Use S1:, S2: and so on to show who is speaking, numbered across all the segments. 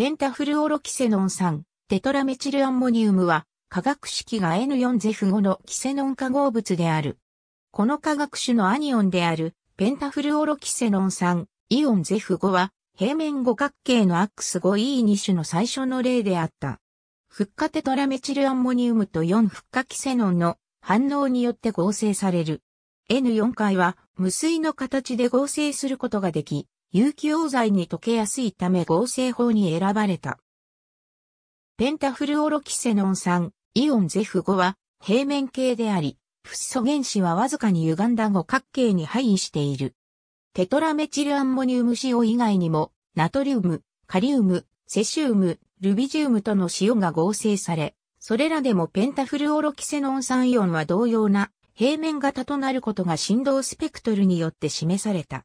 S1: ペンタフ
S2: ルオロキセノン酸、テトラメチルアンモニウムは、化学式が N4 ゼフ5のキセノン化合物である。この化学種のアニオンである、ペンタフルオロキセノン酸、イオンゼフ5は、平面五角形のアックス 5E2 種の最初の例であった。フッカテトラメチルアンモニウムと4フッ化キセノンの反応によって合成される。N4 回は無水の形で合成することができ、有機溶剤に溶けやすいため合成法に選ばれた。ペンタフルオロキセノン酸、イオンゼフ5は平面形であり、フッ素原子はわずかに歪んだ五角形に配位している。テトラメチルアンモニウム塩以外にも、ナトリウム、カリウム、セシウム、ルビジウムとの塩が合成され、それらでもペンタフルオロキセノン酸イオンは同様な平面型となることが振動スペクトルによって示された。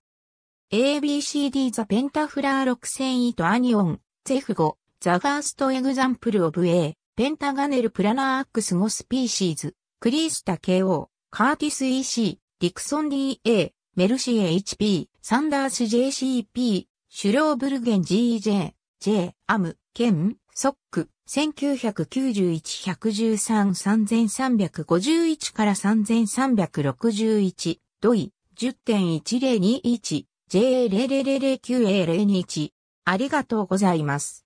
S2: ABCD ザペンタフラー6線とアニオン、ゼフ5、ザファーストエグザンプルオブ A、ペンタガネルプラナーアックス5スピーシーズ、クリースタ KO、カーティス EC、ディクソン DA、メルシエ HP、サンダース JCP、シュローブルゲン GJ、J、アム、ケン、ソック、1991-113-3351から3361、ドイ、10.1021、JA0009A021。ありがとうございます。